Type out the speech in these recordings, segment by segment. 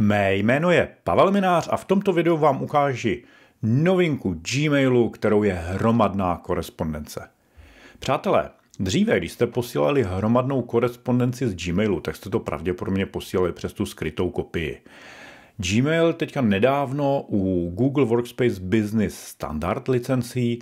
Mé jméno je Pavel Minář a v tomto videu vám ukáži novinku Gmailu, kterou je hromadná korespondence. Přátelé, dříve, když jste posílali hromadnou korespondenci z Gmailu, tak jste to pravděpodobně posílali přes tu skrytou kopii. Gmail teďka nedávno u Google Workspace Business Standard licencí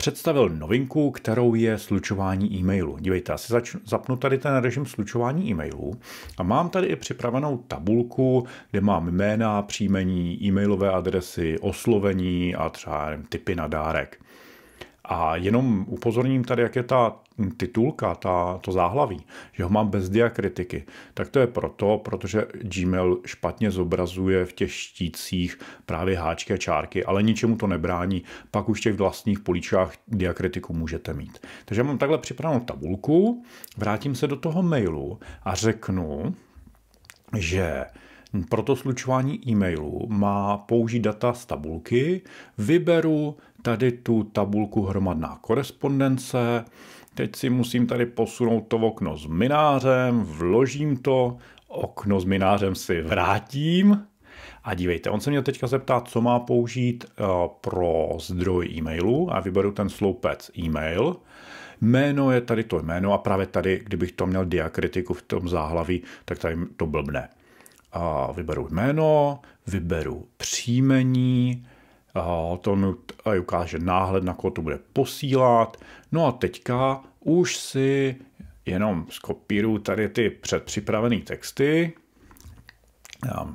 představil novinku, kterou je slučování e-mailů. Dívejte, já si začnu, zapnu tady ten režim slučování e-mailů a mám tady i připravenou tabulku, kde mám jména, příjmení, e-mailové adresy, oslovení a třeba nevím, typy na dárek. A jenom upozorním tady, jak je ta titulka, ta, to záhlaví, že ho mám bez diakritiky. Tak to je proto, protože Gmail špatně zobrazuje v těch štících právě háčky a čárky, ale ničemu to nebrání. Pak už v těch vlastních políčkách diakritiku můžete mít. Takže já mám takhle připravenou tabulku, vrátím se do toho mailu a řeknu, že proto slučování e mailu má použít data z tabulky, vyberu tady tu tabulku hromadná korespondence. Teď si musím tady posunout to okno s minářem, vložím to, okno s minářem si vrátím. A dívejte, on se mě teďka zeptá, co má použít eh, pro zdroj e-mailu a vyberu ten sloupec e-mail. Jméno je tady to jméno a právě tady, kdybych to měl diakritiku v tom záhlaví, tak tady to blbne. A vyberu jméno, vyberu příjmení, a to mi a ukáže náhled, na koho to bude posílat. No a teďka už si jenom skopíruju tady ty předpřipravené texty,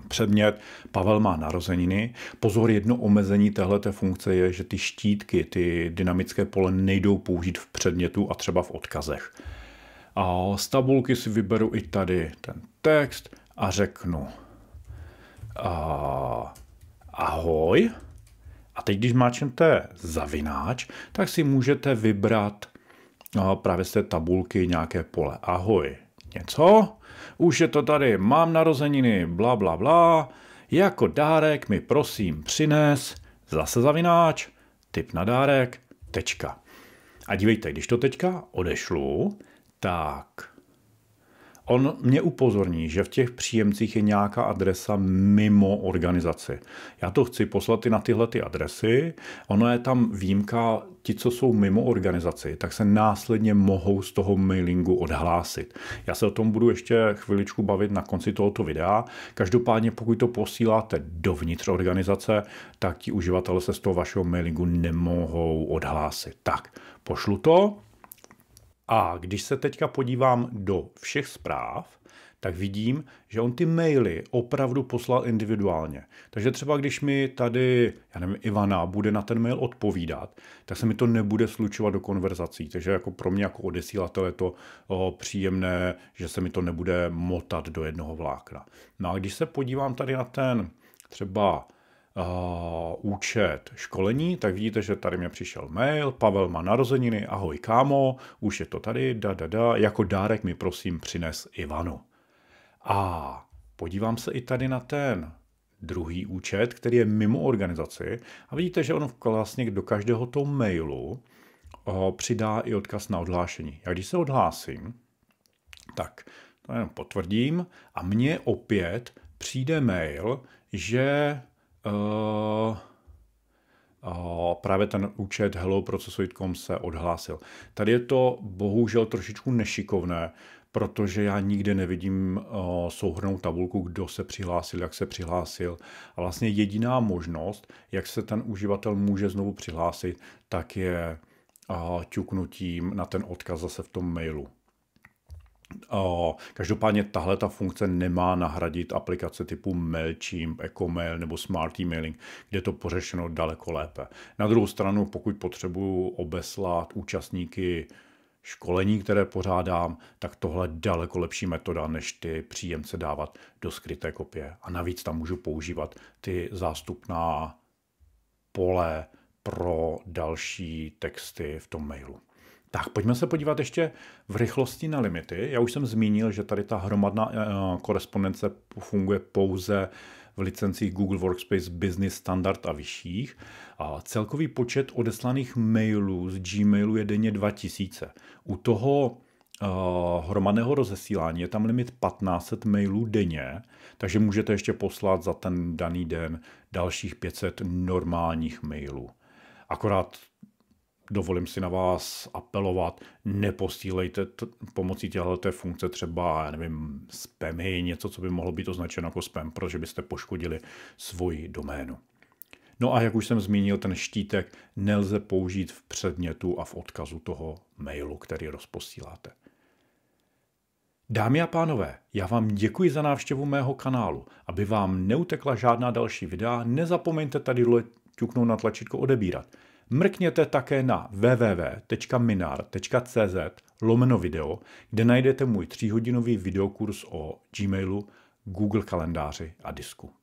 předmět. Pavel má narozeniny. Pozor, jedno omezení téhleté funkce je, že ty štítky, ty dynamické pole nejdou použít v předmětu a třeba v odkazech. A z tabulky si vyberu i tady ten text a řeknu a, ahoj, a teď, když máčnete zavináč, tak si můžete vybrat no, právě z té tabulky nějaké pole. Ahoj, něco? Už je to tady, mám narozeniny, bla, bla, bla. Jako dárek mi prosím přines, zase zavináč, typ na dárek, tečka. A dívejte, když to teďka odešlu, tak On mě upozorní, že v těch příjemcích je nějaká adresa mimo organizaci. Já to chci poslat i na tyhle ty adresy. Ono je tam výjimka, ti, co jsou mimo organizaci, tak se následně mohou z toho mailingu odhlásit. Já se o tom budu ještě chviličku bavit na konci tohoto videa. Každopádně, pokud to posíláte dovnitř organizace, tak ti uživatelé se z toho vašeho mailingu nemohou odhlásit. Tak, pošlu to, a když se teďka podívám do všech zpráv, tak vidím, že on ty maily opravdu poslal individuálně. Takže třeba když mi tady, já nevím, Ivana bude na ten mail odpovídat, tak se mi to nebude slučovat do konverzací. Takže jako pro mě jako odesílatel je to o, příjemné, že se mi to nebude motat do jednoho vlákna. No a když se podívám tady na ten třeba účet školení, tak vidíte, že tady mě přišel mail, Pavel má narozeniny, ahoj kámo, už je to tady, da, da, da, jako dárek mi prosím přines Ivanu. A podívám se i tady na ten druhý účet, který je mimo organizaci a vidíte, že on vlastně do každého toho mailu přidá i odkaz na odhlášení. Já když se odhlásím, tak to jenom potvrdím a mně opět přijde mail, že uh, uh, právě ten účet Hello se odhlásil. Tady je to bohužel trošičku nešikovné, protože já nikde nevidím uh, souhrnou tabulku, kdo se přihlásil, jak se přihlásil. A vlastně jediná možnost, jak se ten uživatel může znovu přihlásit, tak je uh, ťuknutím na ten odkaz zase v tom mailu. Každopádně tahle ta funkce nemá nahradit aplikace typu MailChimp, EcoMail nebo Smart Emailing, kde je to pořešeno daleko lépe. Na druhou stranu, pokud potřebuju obeslat účastníky školení, které pořádám, tak tohle je daleko lepší metoda, než ty příjemce dávat do skryté kopie. A navíc tam můžu používat ty zástupná pole pro další texty v tom mailu. Tak pojďme se podívat ještě v rychlosti na limity. Já už jsem zmínil, že tady ta hromadná eh, korespondence funguje pouze v licencích Google Workspace Business Standard a vyšších. A celkový počet odeslaných mailů z Gmailu je denně 2000. U toho uh, hromadného rozesílání je tam limit 1500 mailů denně, takže můžete ještě poslat za ten daný den dalších 500 normálních mailů. Akorát dovolím si na vás apelovat, neposílejte t- pomocí těchto funkce třeba, já nevím, spamy, něco, co by mohlo být označeno jako spam, protože byste poškodili svoji doménu. No a jak už jsem zmínil, ten štítek nelze použít v předmětu a v odkazu toho mailu, který rozposíláte. Dámy a pánové, já vám děkuji za návštěvu mého kanálu. Aby vám neutekla žádná další videa, nezapomeňte tady ťuknout na tlačítko odebírat. Mrkněte také na www.minar.cz lomeno video, kde najdete můj tříhodinový videokurs o Gmailu, Google kalendáři a disku.